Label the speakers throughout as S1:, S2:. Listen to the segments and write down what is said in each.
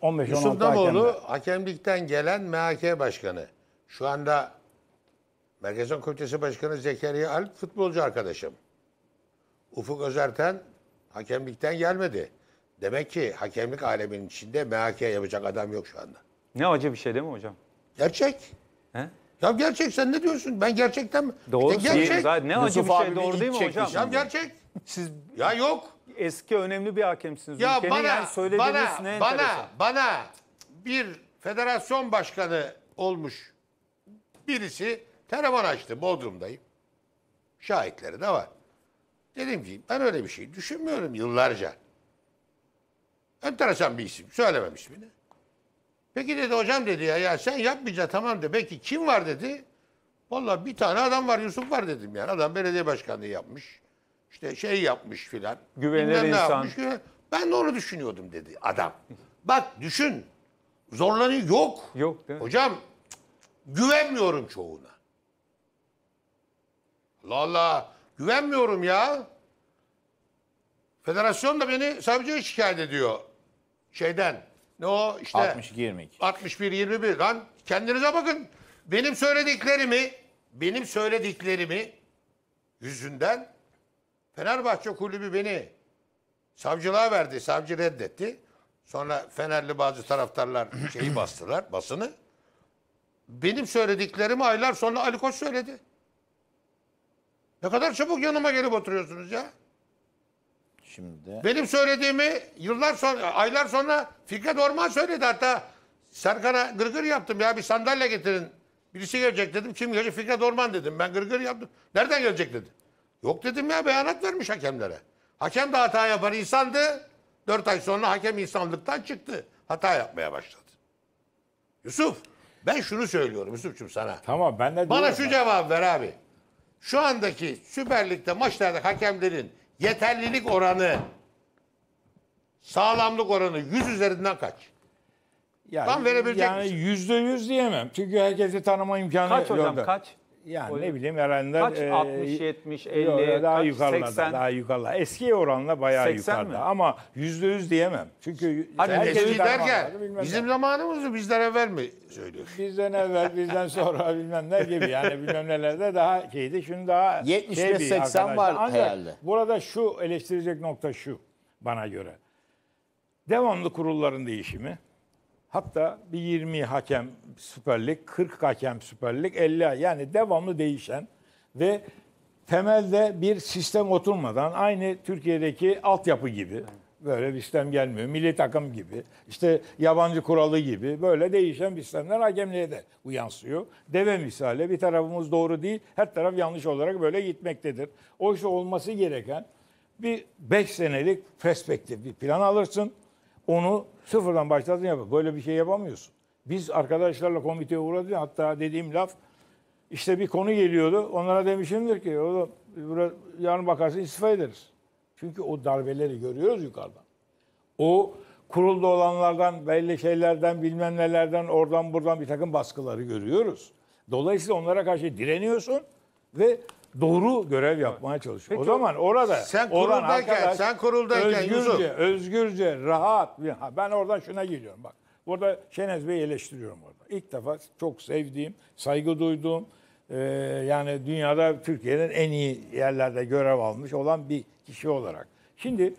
S1: 15 Yusuf Damoğlu
S2: hakemlikten gelen MHK başkanı. Şu anda Merkezon Komitesi Başkanı Zekeriya Alp futbolcu arkadaşım. Ufuk Özerten hakemlikten gelmedi. Demek ki hakemlik aleminin içinde MHK yapacak adam yok şu anda. Ne acı bir şey değil mi hocam? Gerçek. He? Ya gerçek sen ne diyorsun? Ben gerçekten mi? Doğru. Bir gerçek. Zaten ne acı bir şey doğru değil mi hocam? Ya gerçek.
S1: Siz ya yok eski önemli bir hakemsiniz. Ya Ülkenin bana, yani söylediğiniz bana, ne bana,
S2: bana bir federasyon başkanı olmuş birisi telefon açtı. Bodrum'dayım. Şahitleri de var. Dedim ki ben öyle bir şey düşünmüyorum yıllarca. Enteresan bir isim. Söylememiş ismini. Peki dedi hocam dedi ya, ya sen yapmayacaksın tamam de. Peki kim var dedi. Valla bir tane adam var Yusuf var dedim yani. Adam belediye başkanlığı yapmış. İşte şey yapmış filan. Güvenilir insan. Ne yapmış, ben de onu düşünüyordum dedi adam. Bak düşün. Zorlanıyor. Yok. Yok değil mi? Hocam güvenmiyorum çoğuna. Allah Allah. Güvenmiyorum ya. Federasyon da beni savcıya şikayet ediyor. Şeyden. Ne o işte. 62 22. 61 21. Lan kendinize bakın. Benim söylediklerimi, benim söylediklerimi yüzünden Fenerbahçe kulübü beni savcılığa verdi. Savcı reddetti. Sonra Fenerli bazı taraftarlar şeyi bastılar, basını. Benim söylediklerimi aylar sonra Ali Koç söyledi. Ne kadar çabuk yanıma gelip oturuyorsunuz ya. Şimdi Benim söylediğimi yıllar sonra, aylar sonra Fikret Orman söyledi. Hatta Serkan'a gırgır yaptım ya bir sandalye getirin. Birisi gelecek dedim. Kim gelecek? Fikret Orman dedim. Ben gırgır yaptım. Nereden gelecek dedi. Yok dedim ya beyanat vermiş hakemlere. Hakem de hata yapar insandı. Dört ay sonra hakem insanlıktan çıktı. Hata yapmaya başladı. Yusuf ben şunu söylüyorum Yusuf'cum sana. Tamam ben de Bana şu ben. cevap ver abi. Şu andaki Süper Lig'de maçlarda hakemlerin yeterlilik oranı sağlamlık oranı yüz üzerinden kaç?
S1: Yani, Tam verebilecek yani misin? %100 diyemem. Çünkü herkesi tanıma imkanı Kaç hocam yolda. kaç? Yani Öyle. ne bileyim herhalde kaç e, 60 70 50 yok, daha kaç, yukarıda 80, daha yukarıda. Eski oranla bayağı 80 yukarıda mi? ama %100 diyemem. Çünkü hani eski derken bizim ne. zamanımızı bizden evvel mi söylüyor? Bizden evvel bizden sonra bilmem ne gibi yani bilmem nelerde daha şeydi. Şimdi daha 70 şey 80 var Ancak herhalde. Burada şu eleştirecek nokta şu bana göre. Devamlı kurulların değişimi Hatta bir 20 hakem süperlik, 40 hakem süperlik, 50 yani devamlı değişen ve temelde bir sistem oturmadan aynı Türkiye'deki altyapı gibi böyle bir sistem gelmiyor. Milli takım gibi, işte yabancı kuralı gibi böyle değişen bir sistemler hakemliğe de bu yansıyor. Deve misali bir tarafımız doğru değil, her taraf yanlış olarak böyle gitmektedir. Oysa olması gereken bir 5 senelik perspektif bir plan alırsın onu sıfırdan başladın yap. Böyle bir şey yapamıyorsun. Biz arkadaşlarla komiteye uğradık. Hatta dediğim laf işte bir konu geliyordu. Onlara demişimdir ki o da yarın bakarsın istifa ederiz. Çünkü o darbeleri görüyoruz yukarıdan. O kurulda olanlardan, belli şeylerden, bilmem nelerden, oradan buradan bir takım baskıları görüyoruz. Dolayısıyla onlara karşı direniyorsun ve doğru görev yapmaya çalışıyor. Peki, o zaman orada sen Orhan kuruldayken, arkadaş, sen kuruldayken özgürce, Yusuf. özgürce, rahat. Ha, ben oradan şuna geliyorum bak. Burada Şenez Bey'i eleştiriyorum orada. İlk defa çok sevdiğim, saygı duyduğum, e, yani dünyada Türkiye'nin en iyi yerlerde görev almış olan bir kişi olarak. Şimdi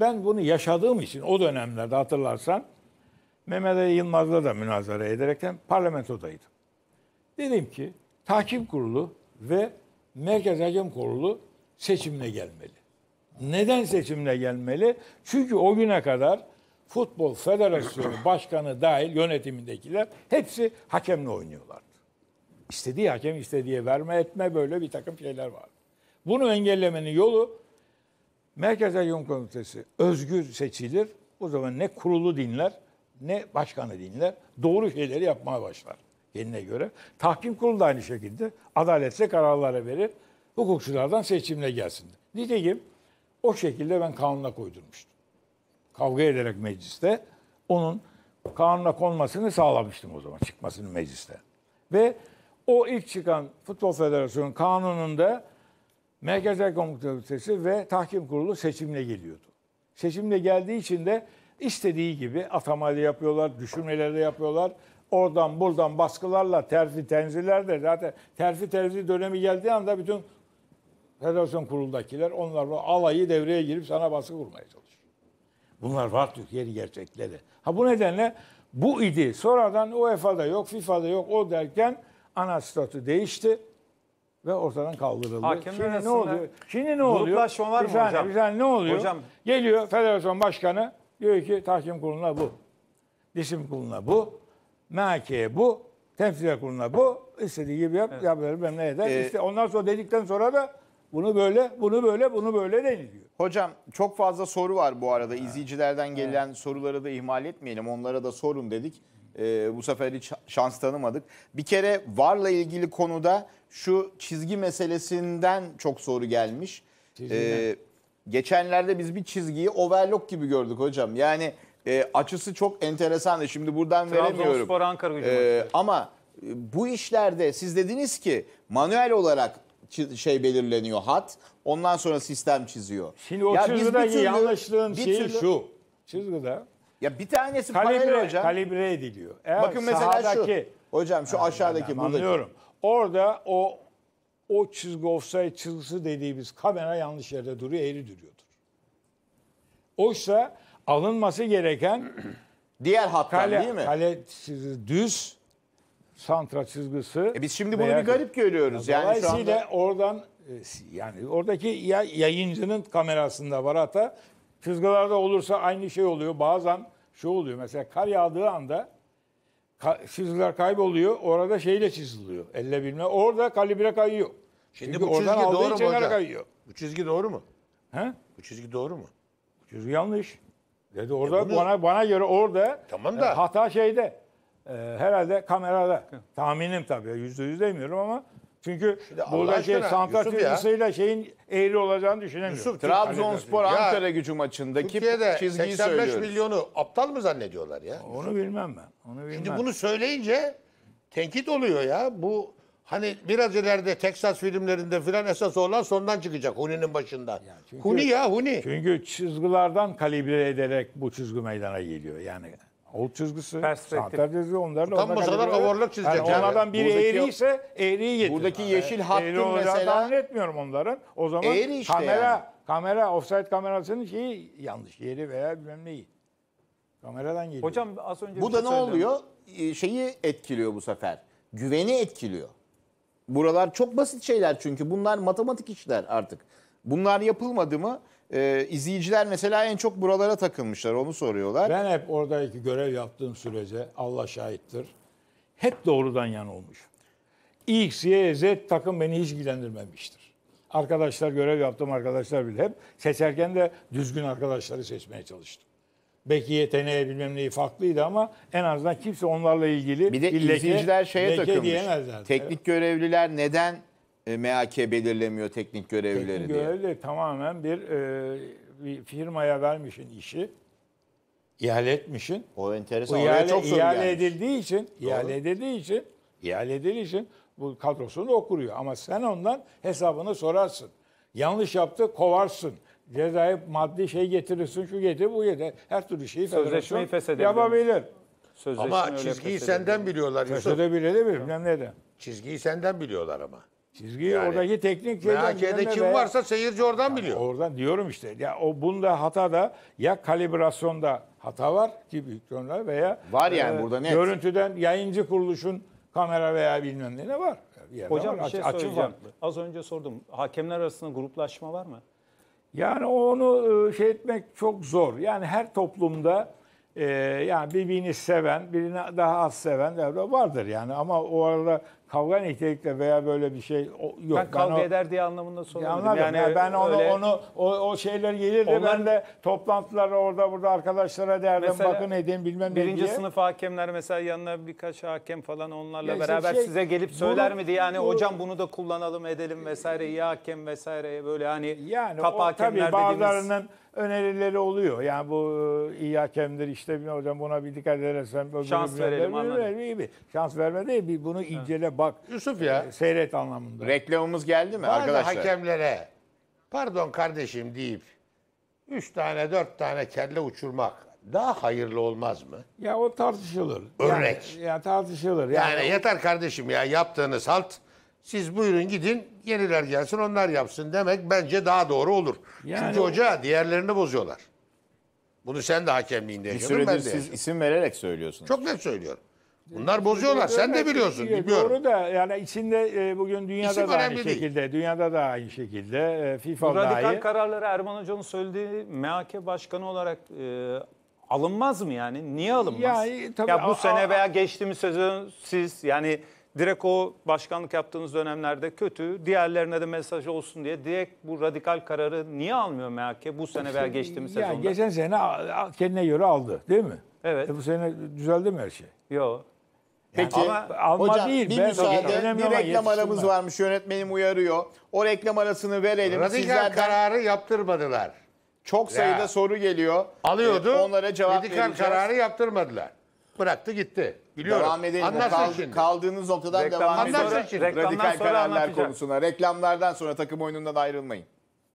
S1: ben bunu yaşadığım için o dönemlerde hatırlarsan Mehmet Ali Yılmaz'la da münazara ederekten parlamentodaydım. Dedim ki takip kurulu ve Merkez Hakem Kurulu seçimle gelmeli. Neden seçimle gelmeli? Çünkü o güne kadar Futbol Federasyonu Başkanı dahil yönetimindekiler hepsi hakemle oynuyorlardı. İstediği hakem istediği verme etme böyle bir takım şeyler var. Bunu engellemenin yolu Merkez Hakem Komitesi özgür seçilir. O zaman ne kurulu dinler ne başkanı dinler. Doğru şeyleri yapmaya başlar. Yerine göre. Tahkim kurulu da aynı şekilde adaletle kararlara verir. Hukukçulardan seçimle gelsin. Nitekim o şekilde ben kanuna koydurmuştum. Kavga ederek mecliste onun kanuna konmasını sağlamıştım o zaman çıkmasını mecliste. Ve o ilk çıkan Futbol Federasyonu kanununda Merkez Ekonomik Komitesi ve Tahkim Kurulu seçimle geliyordu. Seçimle geldiği için de istediği gibi atamaları yapıyorlar, düşürmeleri de yapıyorlar. Oradan buradan baskılarla terfi tenziler de zaten terfi terzi dönemi geldiği anda bütün federasyon kuruldakiler onlarla alayı devreye girip sana baskı kurmaya çalışıyor. Bunlar var Türkiye'nin gerçekleri. Ha bu nedenle bu idi. Sonradan UEFA'da yok, FIFA'da yok o derken ana statü değişti ve ortadan kaldırıldı. Hakemler Şimdi ne oluyor? Şimdi ne oluyor? var bir saniye, Bir saniye, ne oluyor? Hocam. Geliyor federasyon başkanı diyor ki tahkim kuruluna bu. disim kuruluna bu. Nakiye bu, temsil kuruluna bu, istediği gibi yap, evet. yapabilir ben ne eder. Ee, işte ondan sonra dedikten sonra da bunu böyle, bunu böyle, bunu böyle deniliyor.
S3: Hocam çok fazla soru var bu arada. Evet. İzleyicilerden gelen evet. soruları da ihmal etmeyelim. Onlara da sorun dedik. Ee, bu sefer hiç şans tanımadık. Bir kere VAR'la ilgili konuda şu çizgi meselesinden çok soru gelmiş. Ee, geçenlerde biz bir çizgiyi overlock gibi gördük hocam. Yani e, açısı çok enteresan da şimdi buradan veremiyorum. Trabzonspor Ankara gücü e, Ama e, bu işlerde siz dediniz ki manuel olarak şey belirleniyor hat. Ondan sonra sistem çiziyor.
S1: Şimdi o ya çizgideki türlü, yanlışlığın bir şeyi türlü, şu. Çizgide ya bir tanesi kalibre, paralel hocam. Kalibre ediliyor. Eğer Bakın mesela sahadaki,
S3: şu. Hocam şu aşağıdaki. Ben, anlıyorum.
S1: Orada o o çizgi offside çizgisi dediğimiz kamera yanlış yerde duruyor, eğri duruyordur. Oysa alınması gereken Diğer hattan kale, değil mi? kale düz santra çizgisi. E biz şimdi bunu veya- bir garip görüyoruz. Yani Dolayısıyla anda oradan e, yani oradaki ya, yayıncının kamerasında var hatta Çizgilerde olursa aynı şey oluyor. Bazen şu oluyor mesela kar yağdığı anda ka- çizgiler kayboluyor. Orada şeyle çiziliyor. Elle bilme. Orada kalibre kayıyor. Şimdi Çünkü bu çizgi oradan aldığı doğru mu hocam? kayıyor. bu çizgi doğru mu? He? Bu çizgi doğru mu? Bu Çizgi yanlış. Dedi e, orada E bunu- bana bana göre orada Tamam e, da- hata şeyde. E, herhalde kamerada. Tahminim tabii. Yüzde yüz demiyorum ama çünkü Şimdi Allah burada şey aşkına, Yusuf şeyin eğri olacağını düşünemiyorum. Yusuf,
S3: Trabzonspor Ya, Ankara gücü maçındaki Türkiye'de çizgiyi 85 söylüyoruz.
S2: milyonu aptal mı zannediyorlar ya? Onu bilmem
S1: ben. Onu bilmem. Şimdi
S2: bunu söyleyince tenkit oluyor ya. Bu Hani biraz ileride Texas filmlerinde filan esas olan sondan çıkacak Huni'nin başında. Ya çünkü- Huni ya
S1: Huni. Çünkü çizgilerden kalibre ederek bu çizgi meydana geliyor. Yani o çizgisi, Perspektif. santer çizgisi onlarla Tam onlarla masalar kalibre- overlock çizecek yani. onlardan biri Buradaki- eğriyse eğriyi getir. buradaki yeşil hattın Eğri olacağını mesela- tahmin etmiyorum onların. O zaman Eğri işte kamera, yani. kamera, offside kamerasının şeyi yanlış yeri veya bilmem neyi. Kameradan geliyor. Hocam az önce Bu da şey ne söyledim. oluyor?
S3: Ee, şeyi etkiliyor bu sefer. Güveni etkiliyor. Buralar çok basit şeyler çünkü bunlar matematik işler artık. Bunlar yapılmadı mı
S1: e, izleyiciler mesela en çok buralara takılmışlar onu soruyorlar. Ben hep oradaki görev yaptığım sürece Allah şahittir. Hep doğrudan yan olmuş. X, Y, Z takım beni hiç ilgilendirmemiştir. Arkadaşlar görev yaptım arkadaşlar bile hep seçerken de düzgün arkadaşları seçmeye çalıştım. Belki yeteneği bilmem neyi farklıydı ama en azından kimse onlarla ilgili Bir de illeke, izleyiciler şeye leke takılmış. diyemezler. Teknik görevliler neden
S3: e, MHK belirlemiyor teknik görevlileri Teknik diye.
S1: görevli tamamen bir, e, bir firmaya vermişin işi.
S3: İhale etmişin. O enteresan. Oraya ihale, çok soru ihale gelmiş. edildiği için, ihale
S1: edildiği için, ihale edildiği için bu kadrosunu okuruyor. Ama sen ondan hesabını sorarsın. Yanlış yaptı kovarsın. Cezayı maddi şey getirirsin, şu getir, bu getir. Her türlü şeyi Sözleşmeyi feshedebilir. Yapabilir.
S2: Sözleşme Ama çizgiyi senden biliyorlar Yusuf. Feshedebilir
S1: de bilmem neden.
S2: Çizgiyi senden biliyorlar
S1: ama. Çizgiyi yani, oradaki teknik MHK'de kim be. varsa seyirci oradan yani biliyor. Oradan diyorum işte. Ya o bunda hata da ya kalibrasyonda hata var gibi büyük veya var yani e, burada net. Görüntüden yayıncı kuruluşun kamera veya bilmem ne var. Hocam var, bir şey söyleyeceğim. Var. Az önce sordum. Hakemler arasında gruplaşma var mı? Yani onu e, şey etmek çok zor. Yani her toplumda e, yani birbirini seven, birini daha az seven vardır yani. Ama o arada kavga nitelikle veya böyle bir şey yok. Ben, ben kavga o, eder diye anlamında sormadım. Yani, yani, ben onu, öyle, onu o, o şeyler gelir de ben de toplantılara orada burada arkadaşlara derdim mesela, bakın edin bilmem ne diye. Birinci sınıf hakemler mesela yanına birkaç hakem falan onlarla ya beraber şey, size gelip söyler bunu, miydi? Yani bu, hocam bunu da kullanalım edelim vesaire iyi hakem vesaire böyle hani yani kap o, hakemler tabii bazılarının önerileri oluyor. Yani bu iyi hakemdir işte hocam buna bir dikkat edersen. Şans verelim, verelim anladım. Şans verme değil bunu incele evet bak. Yusuf ya. E, seyret anlamında.
S2: Reklamımız geldi mi Bazı arkadaşlar? hakemlere pardon kardeşim deyip 3 tane 4 tane kelle uçurmak daha hayırlı olmaz mı? Ya
S1: o tartışılır. Örnek. Yani, ya tartışılır. Yani, yani
S2: yeter kardeşim ya yaptığınız halt siz buyurun gidin yeniler gelsin onlar yapsın demek bence daha doğru olur. Yani Çünkü hoca diğerlerini bozuyorlar. Bunu sen de hakemliğinde yaşadın. Bir süredir ben de siz yaşadım. isim vererek söylüyorsunuz.
S1: Çok net söylüyorum. Bunlar bozuyorlar. Sen de biliyorsun. Şey Biliyorum. Doğru da yani içinde e, bugün dünyada İsim da aynı değil. şekilde, dünyada da aynı şekilde, e, FIFA Bu radikal aynı. kararları Erman Hoca'nın söylediği MHK Başkanı olarak e, alınmaz mı yani? Niye alınmaz? Yani, e, tabii, ya bu a, sene veya geçtiğimiz sezon siz yani direkt o başkanlık yaptığınız dönemlerde kötü, diğerlerine de mesaj olsun diye direkt bu radikal kararı niye almıyor MHK bu sene veya geçtiğimiz ya, sezonda? Geçen sene kendine göre aldı değil mi? Evet. E bu sene düzeldi mi her şey? Yok. Peki ama alma hocam, değil. bir ben müsaade bir reklam aramız
S3: varmış yönetmenim uyarıyor. O reklam arasını verelim. Radikal Sizlerden... kararı yaptırmadılar. Çok sayıda ya. soru geliyor. Alıyordu. Ee, onlara cevap radikal vereceğiz. kararı
S2: yaptırmadılar. Bıraktı gitti. Biliyorum. Devam edelim. Anlatsın Kal, şimdi.
S3: Kaldığınız noktadan Reklam, devam edelim. Anlatsın şimdi. Radikal kararlar konusuna.
S2: Reklamlardan
S3: sonra takım oyunundan ayrılmayın.